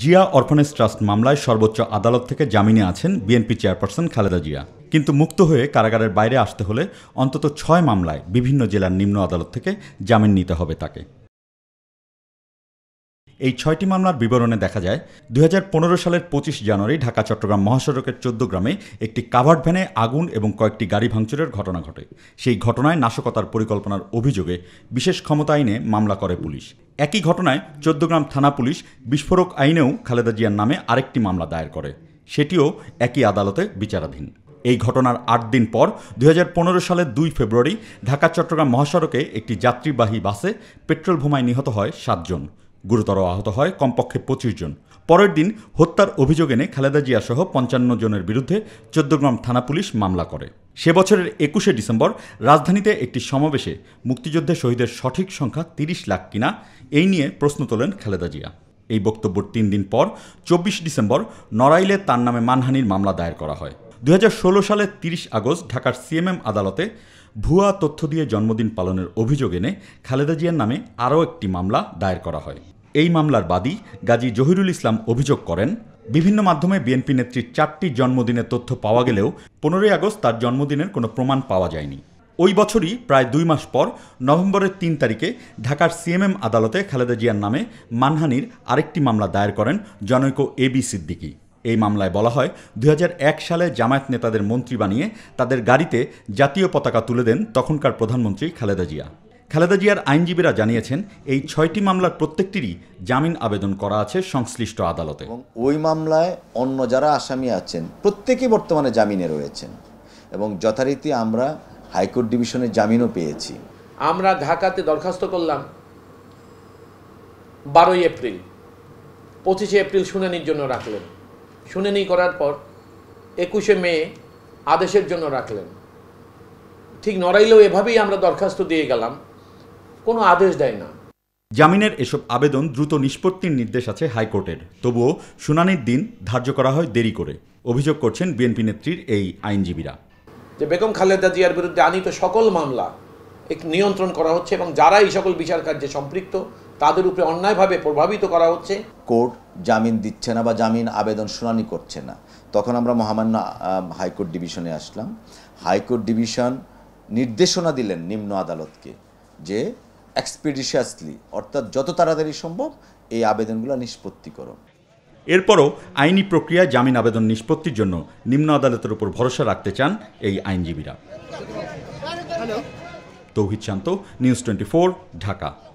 Zia orphanage trust মামলায় সর্বোচ্চ আদালত থেকে জামিনে আছেন বিএনপি চেয়ারপারসন খালেদা জিয়া কিন্তু মুক্ত হয়ে কারাগারের বাইরে আসতে হলে অন্তত ছয় মামলায় বিভিন্ন জেলার নিম্ন আদালত থেকে জামিন নিতে হবে তাকে এই ছয়টি মামলার বিবরণে দেখা যায় দু সালের পঁচিশ জানুয়ারি ঢাকা চট্টগ্রাম মহাসড়কের চোদ্দ গ্রামে একটি কাভার্ড ভ্যানে আগুন এবং কয়েকটি গাড়ি ভাঙচুরের ঘটনা ঘটে সেই ঘটনায় নাশকতার পরিকল্পনার অভিযোগে বিশেষ ক্ষমতা আইনে মামলা করে পুলিশ একই ঘটনায় চোদ্দগ্রাম থানা পুলিশ বিস্ফোরক আইনেও খালেদা জিয়ার নামে আরেকটি মামলা দায়ের করে সেটিও একই আদালতে বিচারাধীন এই ঘটনার আট দিন পর দু সালের দুই ফেব্রুয়ারি ঢাকা চট্টগ্রাম মহাসড়কে একটি যাত্রীবাহী বাসে পেট্রোল ভোমায় নিহত হয় সাতজন গুরুতর আহত হয় কমপক্ষে পঁচিশ জন পরের দিন হত্যার অভিযোগ এনে খালেদা জিয়া সহ পঞ্চান্ন জনের বিরুদ্ধে চোদ্দগ্রাম থানা পুলিশ মামলা করে সে বছরের একুশে ডিসেম্বর রাজধানীতে একটি সমাবেশে মুক্তিযুদ্ধে শহীদের সঠিক সংখ্যা তিরিশ লাখ কিনা এই নিয়ে প্রশ্ন তোলেন খালেদা জিয়া এই বক্তব্যর তিন দিন পর চব্বিশ ডিসেম্বর নড়াইলে তার নামে মানহানির মামলা দায়ের করা হয় দু সালের তিরিশ আগস্ট ঢাকার সিএমএম আদালতে ভুয়া তথ্য দিয়ে জন্মদিন পালনের অভিযোগ এনে খালেদা জিয়ার নামে আরও একটি মামলা দায়ের করা হয় এই মামলার বাদী গাজী জহিরুল ইসলাম অভিযোগ করেন বিভিন্ন মাধ্যমে বিএনপি নেত্রীর চারটি জন্মদিনের তথ্য পাওয়া গেলেও পনেরোই আগস্ট তার জন্মদিনের কোনো প্রমাণ পাওয়া যায়নি ওই বছরই প্রায় দুই মাস পর নভেম্বরের তিন তারিখে ঢাকার সিএমএম আদালতে খালেদা জিয়ার নামে মানহানির আরেকটি মামলা দায়ের করেন জনৈক এবি সিদ্দিকী এই মামলায় বলা হয় দু সালে জামায়াত নেতাদের মন্ত্রী বানিয়ে তাদের গাড়িতে জাতীয় পতাকা তুলে দেন তখনকার প্রধানমন্ত্রী খালেদা জিয়া খালেদা জিয়ার আইনজীবীরা জানিয়েছেন এই ছয়টি মামলার প্রত্যেকটিরই জামিন আবেদন করা আছে সংশ্লিষ্ট আদালতে ওই মামলায় অন্য যারা আসামি আছেন প্রত্যেকেই বর্তমানে জামিনে রয়েছেন এবং যথারীতি আমরা হাইকোর্ট ডিভিশনে জামিনও পেয়েছি আমরা ঢাকাতে দরখাস্ত করলাম বারোই এপ্রিল পঁচিশে এপ্রিল শুনানির জন্য রাখলেন শুনানি করার পর একুশে মে আদেশের জন্য রাখলেন ঠিক নড়াইলেও এভাবেই আমরা দরখাস্ত দিয়ে গেলাম কোনো আদেশ দেয় না জামিনের এসব আবেদন দ্রুত নিষ্পত্তির নির্দেশ আছে হাইকোর্টের তবুও শুনানির দিন ধার্য করা হয় দেরি করে অভিযোগ করছেন বিএনপি নেত্রীর এই আইনজীবীরা যে বেগম খালেদা জিয়ার বিরুদ্ধে আনিত সকল মামলা এক নিয়ন্ত্রণ করা হচ্ছে এবং যারা এই সকল বিচার কার্যে সম্পৃক্ত তাদের উপরে অন্যায়ভাবে প্রভাবিত করা হচ্ছে কোর্ট জামিন দিচ্ছে না বা জামিন আবেদন শুনানি করছে না তখন আমরা মহামান্য হাইকোর্ট ডিভিশনে আসলাম হাইকোর্ট ডিভিশন নির্দেশনা দিলেন নিম্ন আদালতকে যে এক্সপিডিশিয়াসলি অর্থাৎ যত তাড়াতাড়ি সম্ভব এই আবেদনগুলো নিষ্পত্তি করো এরপরও আইনি প্রক্রিয়ায় জামিন আবেদন নিষ্পত্তির জন্য নিম্ন আদালতের উপর ভরসা রাখতে চান এই আইনজীবীরা তৌহিদ শান্ত নিউজ টোয়েন্টি ঢাকা